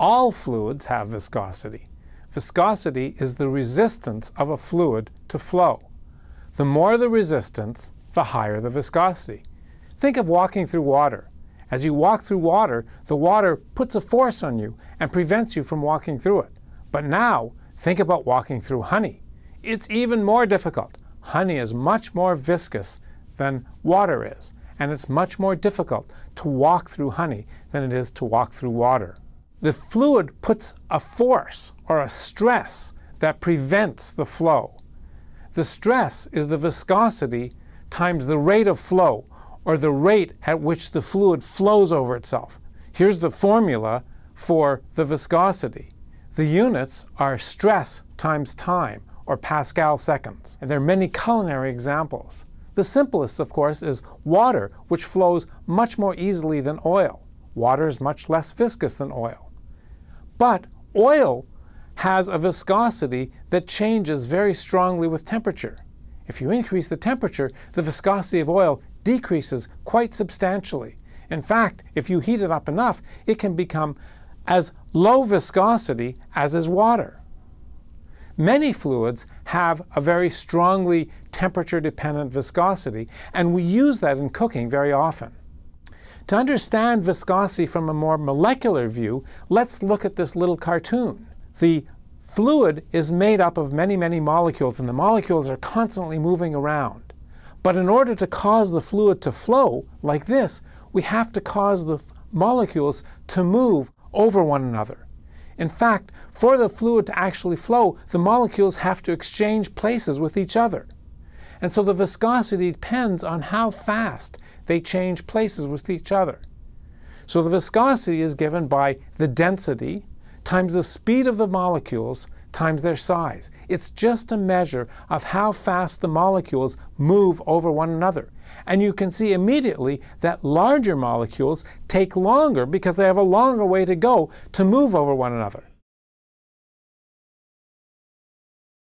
All fluids have viscosity. Viscosity is the resistance of a fluid to flow. The more the resistance, the higher the viscosity. Think of walking through water. As you walk through water, the water puts a force on you and prevents you from walking through it. But now, think about walking through honey. It's even more difficult. Honey is much more viscous than water is, and it's much more difficult to walk through honey than it is to walk through water the fluid puts a force or a stress that prevents the flow. The stress is the viscosity times the rate of flow, or the rate at which the fluid flows over itself. Here's the formula for the viscosity. The units are stress times time, or Pascal seconds. And there are many culinary examples. The simplest, of course, is water, which flows much more easily than oil. Water is much less viscous than oil. But oil has a viscosity that changes very strongly with temperature. If you increase the temperature, the viscosity of oil decreases quite substantially. In fact, if you heat it up enough, it can become as low viscosity as is water. Many fluids have a very strongly temperature dependent viscosity, and we use that in cooking very often. To understand viscosity from a more molecular view, let's look at this little cartoon. The fluid is made up of many, many molecules, and the molecules are constantly moving around. But in order to cause the fluid to flow like this, we have to cause the molecules to move over one another. In fact, for the fluid to actually flow, the molecules have to exchange places with each other. And so the viscosity depends on how fast they change places with each other. So the viscosity is given by the density times the speed of the molecules times their size. It's just a measure of how fast the molecules move over one another. And you can see immediately that larger molecules take longer because they have a longer way to go to move over one another.